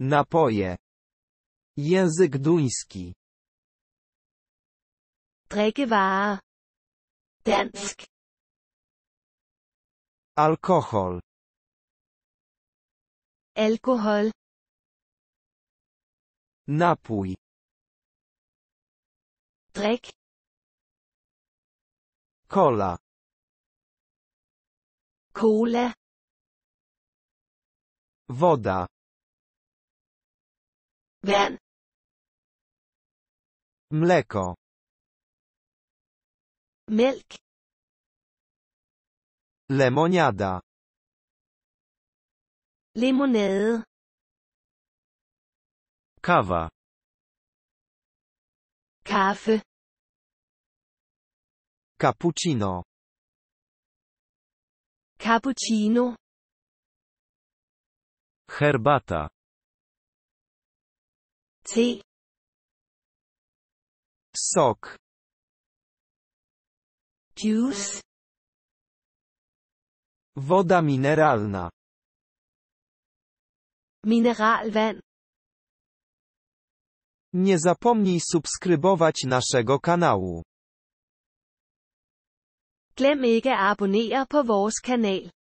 Napoje. Język duński. Drikkevarer. Dansk. Alkohol. Alkohol. Napój. Drik. Cola. Cola. Woda. Ben. Mleko. Milk. Lemoniada. Limonade. Kawa. Kaffe. Cappuccino. Cappuccino. Herbata. T. Sok. Juice. Woda mineralna. Mineralwan. Nie zapomnij subskrybować naszego kanału. Glem ikke at abonnere på vores kanal.